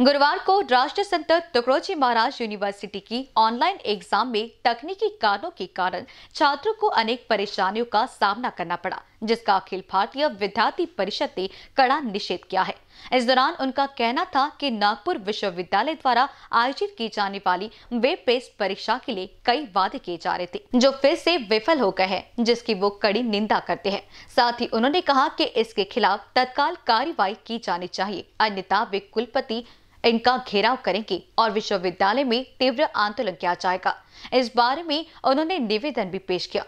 गुरुवार को राष्ट्र संत तुकड़ोजी महाराज यूनिवर्सिटी की ऑनलाइन एग्जाम में तकनीकी कारणों के कारण छात्रों को अनेक परेशानियों का सामना करना पड़ा जिसका अखिल भारतीय विद्यार्थी परिषद ने कड़ा निषेध किया है इस दौरान उनका कहना था कि नागपुर विश्वविद्यालय द्वारा आयोजित की जाने वाली वेब बेस्ड परीक्षा के लिए कई वादे किए जा रहे थे जो फिर से विफल हो गए हैं जिसकी वो कड़ी निंदा करते हैं साथ ही उन्होंने कहा कि इसके खिलाफ तत्काल कार्रवाई की जानी चाहिए अन्यथा वे कुलपति इनका घेराव करेंगे और विश्वविद्यालय में तीव्र आंदोलन किया जाएगा इस बारे में उन्होंने निवेदन भी पेश किया